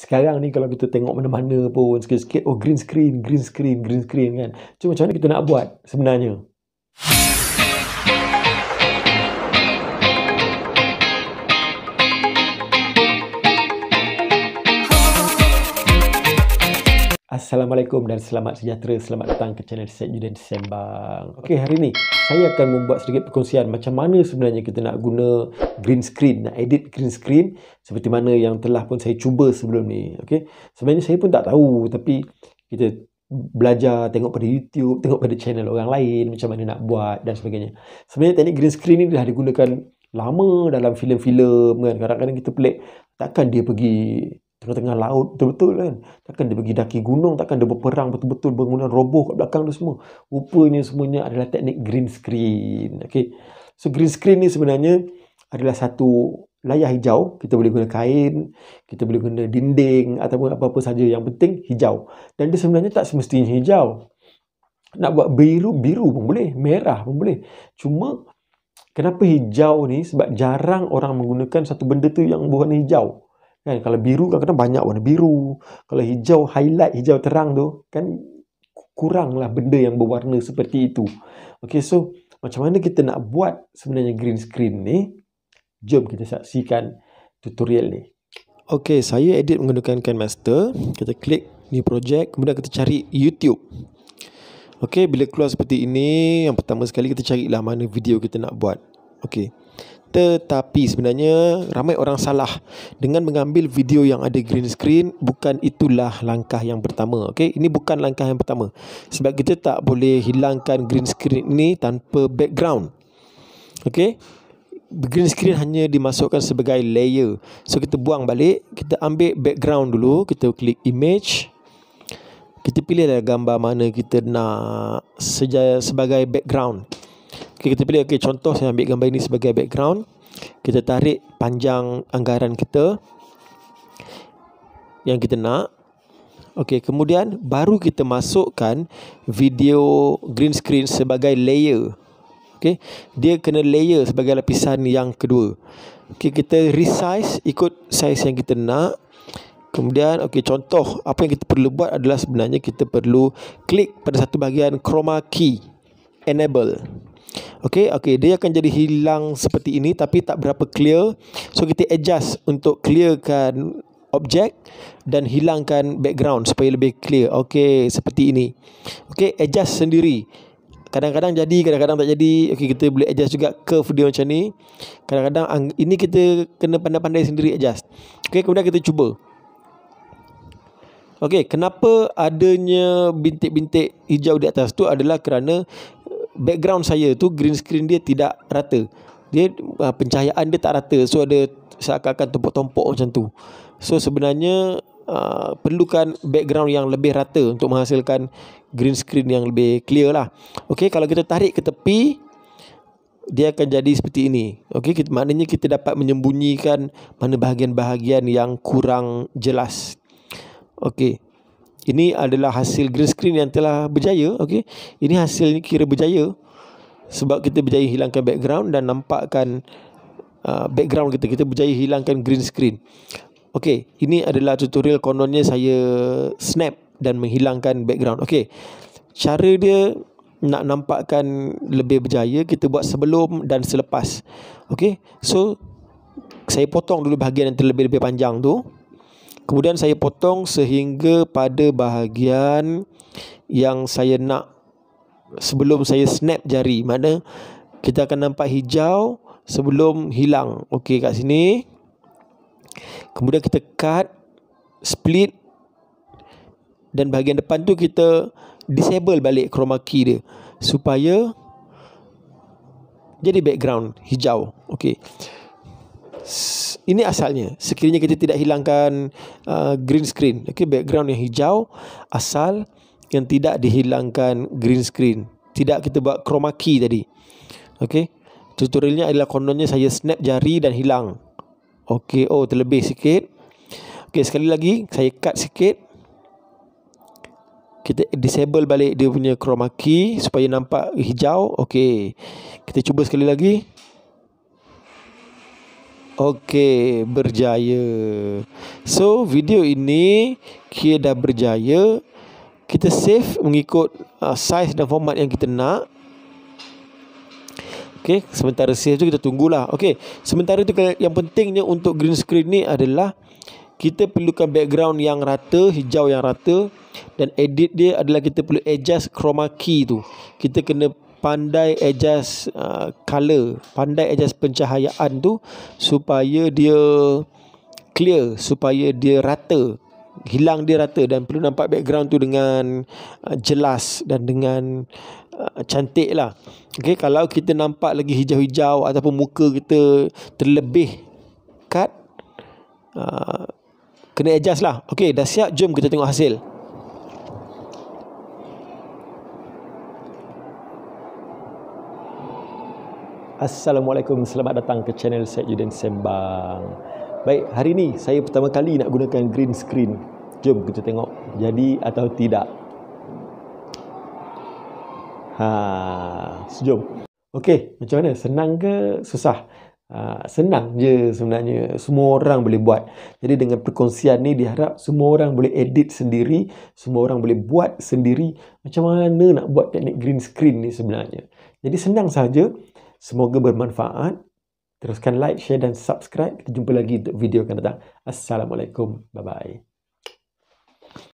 Sekarang ni kalau kita tengok mana-mana pun sikit-sikit oh green screen, green screen, green screen kan. Cuma macam mana kita nak buat sebenarnya? Assalamualaikum dan selamat sejahtera. Selamat datang ke channel Set Juden Sembang. Okey, hari ni saya akan membuat sedikit perkongsian macam mana sebenarnya kita nak guna green screen, nak edit green screen seperti mana yang telah pun saya cuba sebelum ni. Okey. Sebenarnya saya pun tak tahu tapi kita belajar tengok pada YouTube, tengok pada channel orang lain macam mana nak buat dan sebagainya. Sebenarnya teknik green screen ni dah digunakan lama dalam filem-filem kan. Kadang-kadang kita pelik takkan dia pergi tengah-tengah laut betul-betul kan takkan dia pergi daki gunung takkan dia berperang betul-betul bangunan roboh kat belakang tu semua rupanya semuanya adalah teknik green screen okey so green screen ni sebenarnya adalah satu layar hijau kita boleh guna kain kita boleh guna dinding ataupun apa-apa saja yang penting hijau dan dia sebenarnya tak semestinya hijau nak buat biru-biru pun boleh merah pun boleh cuma kenapa hijau ni sebab jarang orang menggunakan satu benda tu yang berwarna hijau Kan kalau biru kan kena banyak warna biru. Kalau hijau highlight hijau terang tu kan kuranglah benda yang berwarna seperti itu. Okey so macam mana kita nak buat sebenarnya green screen ni? Jom kita saksikan tutorial ni. Okey, saya edit menggunakan Canva Master. Kita klik new project, kemudian kita cari YouTube. Okey, bila keluar seperti ini, yang pertama sekali kita carilah mana video kita nak buat. Okey. Tetapi sebenarnya ramai orang salah dengan mengambil video yang ada green screen bukan itulah langkah yang pertama. Okey, ini bukan langkah yang pertama. Sebab kita tak boleh hilangkan green screen ini tanpa background. Okey. Green screen hanya dimasukkan sebagai layer. So kita buang balik, kita ambil background dulu, kita klik image. Kita pilihlah gambar mana kita nak sebagai background kita pilih okey contoh saya ambil gambar ini sebagai background kita tarik panjang anggaran kita yang kita nak okey kemudian baru kita masukkan video green screen sebagai layer okey dia kena layer sebagai lapisan yang kedua okey kita resize ikut size yang kita nak Kemudian okey contoh apa yang kita perlu buat adalah sebenarnya kita perlu klik pada satu bahagian chroma key enable Okay, okay, dia akan jadi hilang seperti ini tapi tak berapa clear. So kita adjust untuk clearkan objek dan hilangkan background supaya lebih clear. Okay, seperti ini. Okay, adjust sendiri. Kadang-kadang jadi, kadang-kadang tak jadi. Okay, kita boleh adjust juga ke video macam ni. Kadang-kadang ini kita kena pandai-pandai sendiri adjust. Okay, kemudian kita cuba. Okey, kenapa adanya bintik-bintik hijau di atas tu adalah kerana background saya tu green screen dia tidak rata. Dia uh, pencahayaan dia tak rata. So ada seakan-akan tumpuk-tumpuk macam tu. So sebenarnya uh, perlukan background yang lebih rata untuk menghasilkan green screen yang lebih clear lah. Okay, kalau kita tarik ke tepi, dia akan jadi seperti ini. Okay, kita, maknanya kita dapat menyembunyikan mana bahagian-bahagian yang kurang jelas. Okay. Ini adalah hasil green screen yang telah berjaya. Okay. Ini hasil ini kira berjaya. Sebab kita berjaya hilangkan background dan nampakkan uh, background kita. Kita berjaya hilangkan green screen. Okay, ini adalah tutorial kononnya saya snap dan menghilangkan background. Okay, Cara dia nak nampakkan lebih berjaya kita buat sebelum dan selepas. Okay, So saya potong dulu bahagian yang terlebih-lebih panjang tu. Kemudian saya potong sehingga pada bahagian yang saya nak sebelum saya snap jari. Mana kita akan nampak hijau sebelum hilang. Okey kat sini. Kemudian kita cut split dan bahagian depan tu kita disable balik chroma key dia supaya jadi background hijau. Okey ini asalnya sekiranya kita tidak hilangkan uh, green screen okey background yang hijau asal yang tidak dihilangkan green screen tidak kita buat chroma key tadi okey tutorialnya adalah kononnya saya snap jari dan hilang okey oh terlebih sikit okey sekali lagi saya cut sikit kita disable balik dia punya chroma key supaya nampak hijau okey kita cuba sekali lagi Okey, berjaya. So, video ini kira dah berjaya. Kita save mengikut uh, size dan format yang kita nak. Okey, sementara save tu kita tunggulah. Okey, sementara tu yang pentingnya untuk green screen ni adalah kita perlukan background yang rata, hijau yang rata dan edit dia adalah kita perlu adjust chroma key tu. Kita kena pandai adjust uh, color, pandai adjust pencahayaan tu supaya dia clear, supaya dia rata. Hilang dia rata dan perlu nampak background tu dengan uh, jelas dan dengan uh, cantik lah. Okay, kalau kita nampak lagi hijau-hijau ataupun muka kita terlebih cut, uh, kena adjust lah. Okay, dah siap? Jom kita tengok hasil. Assalamualaikum, selamat datang ke channel Syed Yudin Sembang Baik, hari ini saya pertama kali nak gunakan green screen Jom kita tengok jadi atau tidak Ha, sejom Okey, macam mana? Senang ke susah? Ha, senang je sebenarnya Semua orang boleh buat Jadi dengan perkongsian ni diharap Semua orang boleh edit sendiri Semua orang boleh buat sendiri Macam mana nak buat teknik green screen ni sebenarnya Jadi senang saja. Semoga bermanfaat. Teruskan like, share dan subscribe. Kita jumpa lagi untuk video akan datang. Assalamualaikum. Bye-bye.